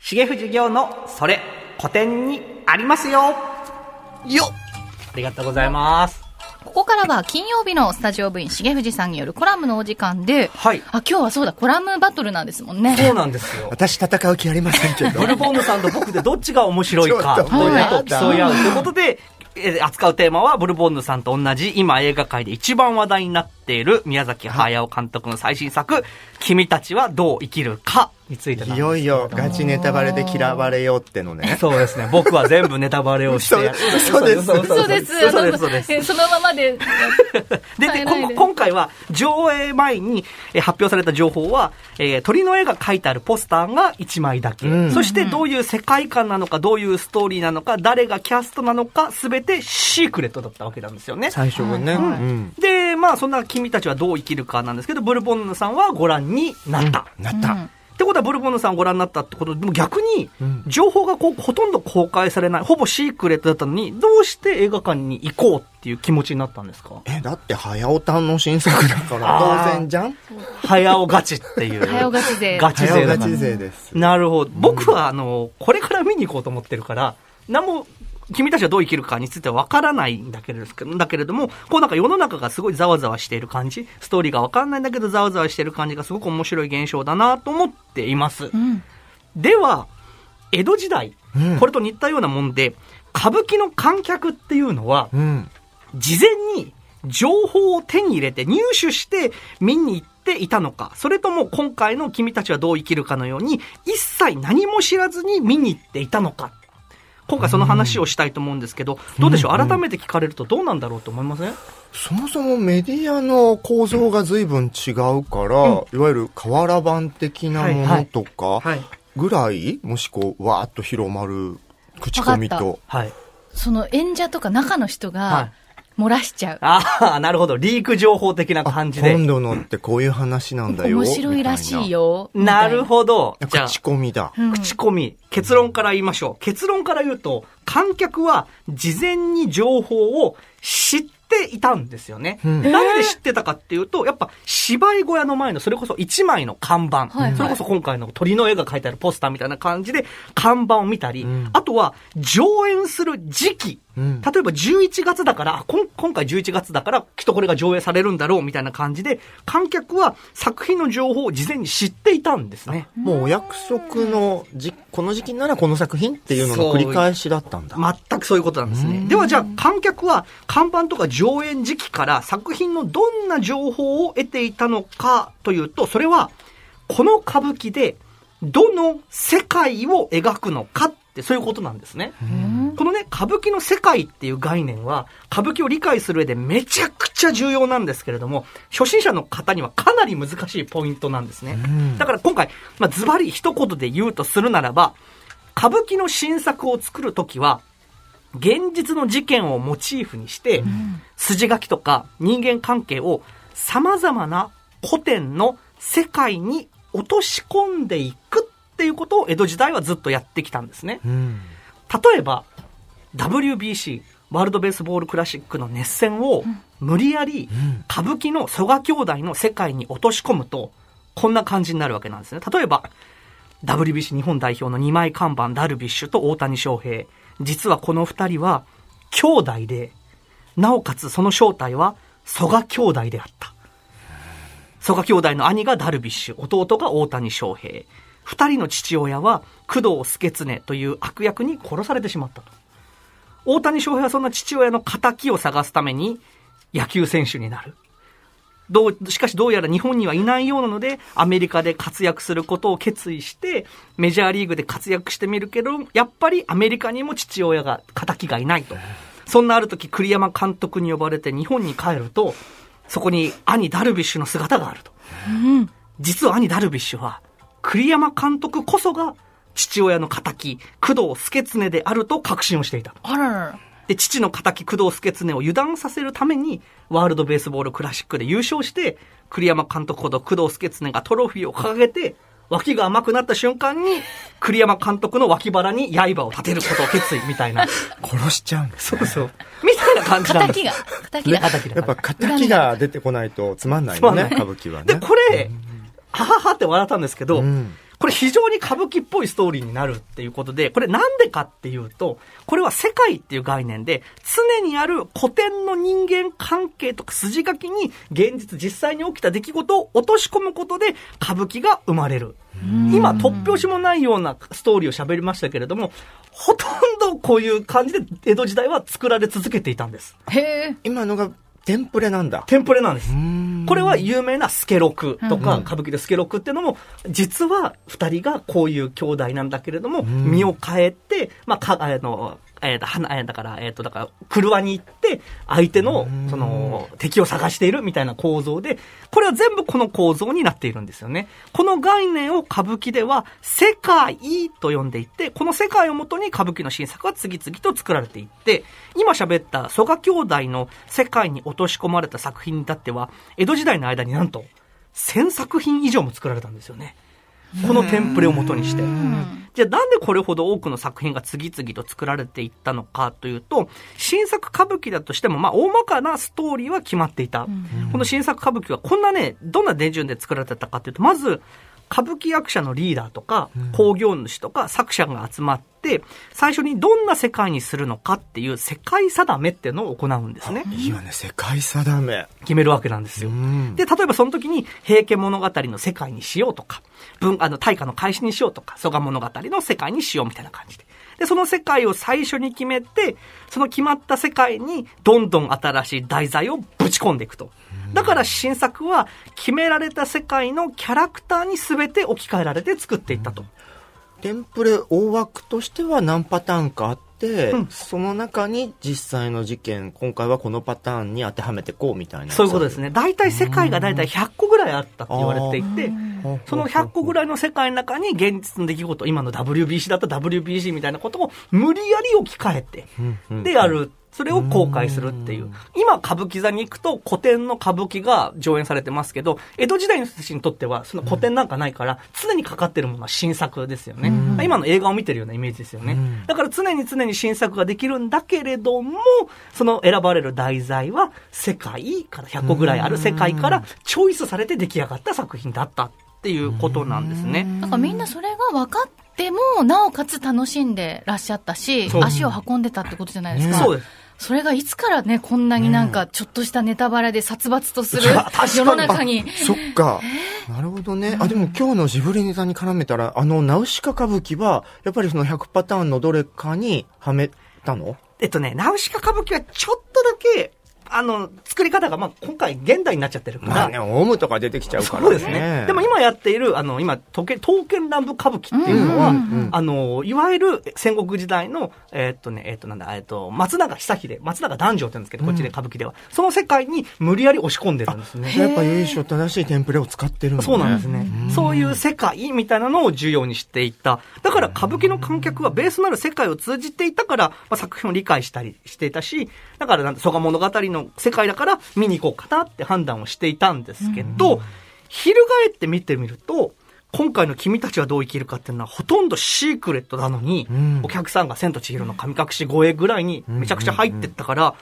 重藤行のそれ古典にありますよよありがとうございますここからは金曜日のスタジオ部員重藤さんによるコラムのお時間で、はい、あ今日はそうだコラムバトルなんですもんねそうなんですよ私戦う気ありませんけどルボンヌさんと僕でどっちが面白いかということ競い合うということで扱うテーマはブルボンヌさんと同じ今映画界で一番話題になっている宮崎駿監督の最新作、君たちはどう生きるかについていよいよガチネタバレで嫌われようってのね。そうですね。僕は全部ネタバレをして そうです。うです。嘘です。嘘です。そのままで。でで今回は上映前に発表された情報は、えー、鳥の絵が描いてあるポスターが1枚だけ、うん、そしてどういう世界観なのか、どういうストーリーなのか、誰がキャストなのか、すべてシークレットだったわけなんですよね。最初はね。うん、でまあ、そんな君たちはどう生きるかなんですけど、ブルボンヌさんはご覧になった。うん、なった。うんってことはブルボンヌさんをご覧になったってことで、でも逆に、情報がこうほとんど公開されない、ほぼシークレットだったのに、どうして映画館に行こうっていう気持ちになったんですかえ、だって、早尾たんの新作だから、当然じゃん早尾ガチっていう。早尾ガチ勢。ガチ勢だガチ勢です。なるほど。僕は、あの、これから見に行こうと思ってるから、何も君たちはどう生きるかについてはわからないんだけれだけれども、こうなんか世の中がすごいざわざわしている感じ、ストーリーがわかんないんだけどざわざわしている感じがすごく面白い現象だなと思っています。うん、では、江戸時代、うん、これと似たようなもんで、歌舞伎の観客っていうのは、うん、事前に情報を手に入れて入手して見に行って、いたのかそれとも今回の君たちはどう生きるかのように一切何も知らずに見に行っていたのか今回その話をしたいと思うんですけど、どうでしょう、改めて聞かれるとどうなんだろうと思いません、そもそもメディアの構造が随分違うから、うん、いわゆる瓦版的なものとかぐらい、いはいはい、もしこう、わーっと広まる口コミと。はい、その演者とか中の人が、はい漏らしちゃう。ああ、なるほど。リーク情報的な感じで。今度のってこういう話なんだよ。面白いらしいよ。ななるほど。口コミだ。口コミ。結論から言いましょう。結論から言うと、観客は事前に情報を知っていたんですよね。うん、なんで知ってたかっていうと、やっぱ芝居小屋の前のそれこそ1枚の看板、はいはい、それこそ今回の鳥の絵が描いてあるポスターみたいな感じで看板を見たり、うん、あとは上演する時期例えば11月だから、今回11月だから、きっとこれが上映されるんだろうみたいな感じで、観客は作品の情報を事前に知っていたんですね。もうお約束のじ、この時期ならこの作品っていうのの繰り返しだったんだ。全くそういうことなんですね。ではじゃあ観客は看板とか上演時期から作品のどんな情報を得ていたのかというと、それは、この歌舞伎でどの世界を描くのかってそういうことなんですね。このね、歌舞伎の世界っていう概念は、歌舞伎を理解する上でめちゃくちゃ重要なんですけれども、初心者の方にはかなり難しいポイントなんですね。だから今回、まあ、ズバリ一言で言うとするならば、歌舞伎の新作を作るときは、現実の事件をモチーフにして、筋書きとか人間関係を様々な古典の世界に落とし込んでいくっていうことを江戸時代はずっとやってきたんですね。うん、例えば、WBC ワールドベースボールクラシックの熱戦を無理やり歌舞伎の曽我兄弟の世界に落とし込むとこんな感じになるわけなんですね。例えば WBC 日本代表の二枚看板ダルビッシュと大谷翔平。実はこの二人は兄弟で、なおかつその正体は曽我兄弟であった。曽我兄弟の兄がダルビッシュ、弟が大谷翔平。二人の父親は工藤祐経という悪役に殺されてしまったと。大谷翔平はそんな父親の仇を探すために野球選手になる。どう、しかしどうやら日本にはいないようなので、アメリカで活躍することを決意して、メジャーリーグで活躍してみるけど、やっぱりアメリカにも父親が、仇がいないと。そんなある時、栗山監督に呼ばれて日本に帰ると、そこに兄ダルビッシュの姿があると。うん、実は兄ダルビッシュは、栗山監督こそが父親の敵、工藤助常であると確信をしていた。あらら。で、父の敵工藤助常を油断させるために、ワールドベースボールクラシックで優勝して、栗山監督ほど工藤助常がトロフィーを掲げて、脇が甘くなった瞬間に、栗山監督の脇腹に刃を立てることを決意みたいな。殺しちゃうんです、ね、そうそう。みたいな感じなんです。敵が。敵が。やっぱ敵が出てこないとつまんないよね、歌舞伎はね。で、これ、はははって笑ったんですけど、うんこれ非常に歌舞伎っぽいストーリーになるっていうことで、これなんでかっていうと、これは世界っていう概念で、常にある古典の人間関係とか筋書きに現実実際に起きた出来事を落とし込むことで歌舞伎が生まれる。今、突拍子もないようなストーリーを喋りましたけれども、ほとんどこういう感じで江戸時代は作られ続けていたんです。へ今のがテンプレなんだ。テンプレなんです。これは有名なスケロクとか、歌舞伎でスケロクっていうのも、実は二人がこういう兄弟なんだけれども、身を変えて、まあ、か、あの、えっ、と、花、えだから、えっ、と、だから、車に行って、相手の、その、敵を探しているみたいな構造で、これは全部この構造になっているんですよね。この概念を歌舞伎では、世界と呼んでいて、この世界をもとに歌舞伎の新作は次々と作られていって、今喋った蘇我兄弟の世界に落とし込まれた作品に至っては、江戸時代の間になんと、1000作品以上も作られたんですよね。このテンプレをもとにして。じゃあなんでこれほど多くの作品が次々と作られていったのかというと、新作歌舞伎だとしても、まあ大まかなストーリーは決まっていた。この新作歌舞伎はこんなね、どんな手順で作られてたかというと、まず、歌舞伎役者のリーダーとか、興行主とか作者が集まって、最初にどんな世界にするのかっていう世界定めっていうのを行うんですね。いいわね、世界定め。決めるわけなんですよ。で、例えばその時に、平家物語の世界にしようとか、文、あの、大化の開始にしようとか、蘇我物語の世界にしようみたいな感じで。で、その世界を最初に決めて、その決まった世界に、どんどん新しい題材をぶち込んでいくと。だから新作は決められた世界のキャラクターに全て置き換えられて作っていったと。テンプレ大枠としては何パターンかあって、うん、その中に実際の事件、今回はこのパターンに当てはめてこうみたいな。そういうことですね。大体世界が大体100個ぐらいあったって言われていて、その100個ぐらいの世界の中に現実の出来事、今の WBC だった WBC みたいなことを無理やり置き換えて、でやる。それを公開するっていう。今、歌舞伎座に行くと古典の歌舞伎が上演されてますけど、江戸時代の人たちにとっては、その古典なんかないから、常にかかってるものは新作ですよね。今の映画を見てるようなイメージですよね。だから常に常に新作ができるんだけれども、その選ばれる題材は世界から100個ぐらいある世界からチョイスされて出来上がった作品だった。っていうことなんですね。なんかみんなそれが分かっても、なおかつ楽しんでらっしゃったし、足を運んでたってことじゃないですか。そうです。それがいつからね、こんなになんか、ちょっとしたネタバレで殺伐とする、世の中に。そっか。なるほどね。あ、でも今日のジブリネタに絡めたら、あの、ナウシカ歌舞伎は、やっぱりその100パターンのどれかにはめたのえっとね、ナウシカ歌舞伎はちょっとだけ、あの、作り方が、まあ、今回、現代になっちゃってるから。まあね、オウムとか出てきちゃうから、ね、そうですね。でも今やっている、あの、今、刀剣乱舞歌舞伎っていうのは、うんうんうん、あの、いわゆる戦国時代の、えー、っとね、えー、っと、なんだ、えー、っと、松永久秀、松永男女って言うんですけど、こっちで歌舞伎では。その世界に無理やり押し込んでるんですね。やっぱ由緒正しいテンプレを使ってるんだ、ね、そうなんですね。そういう世界みたいなのを重要にしていた。だから、歌舞伎の観客はベースのある世界を通じていたから、まあ、作品を理解したりしていたし、だから、なんだ、蘇我物語のの世界だから見に行こうかなって判断をしていたんですけど、翻って見てみると、今回の君たちはどう生きるかっていうのはほとんどシークレットなのに、お客さんが千と千尋の神隠し声ぐらいにめちゃくちゃ入ってったから、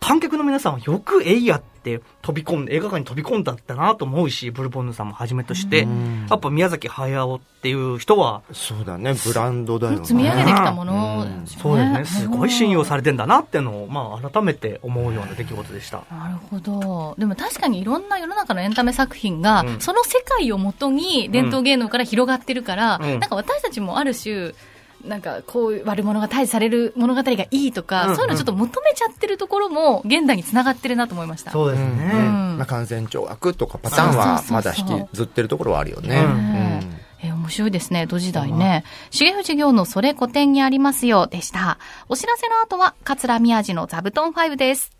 観客の皆さんはよくえいやって飛び込んで、映画館に飛び込んだったなと思うし、ブルボンヌさんもはじめとして、やっぱ宮崎駿っていう人は、そうだね、ブランドだよね。積み上げてきたもの、ね、そうですね、すごい信用されてんだなっていうのを、まあ、改めて思うような出来事でした。なるほど。でも確かにいろんな世の中のエンタメ作品が、うん、その世界をもとに伝統芸能から広がってるから、うん、なんか私たちもある種、なんかこういう悪者が退治される物語がいいとか、うんうん、そういうのちょっと求めちゃってるところも現代につながってるなと思いましたそうですね、うんまあ、完全懲悪とかパターンはまだ引きずってるところはあるよね、うん、え面白いですね、江戸時代ね。重藤行のそれ古典にありますよでした。お知らせの後は、桂宮治の座布団5です。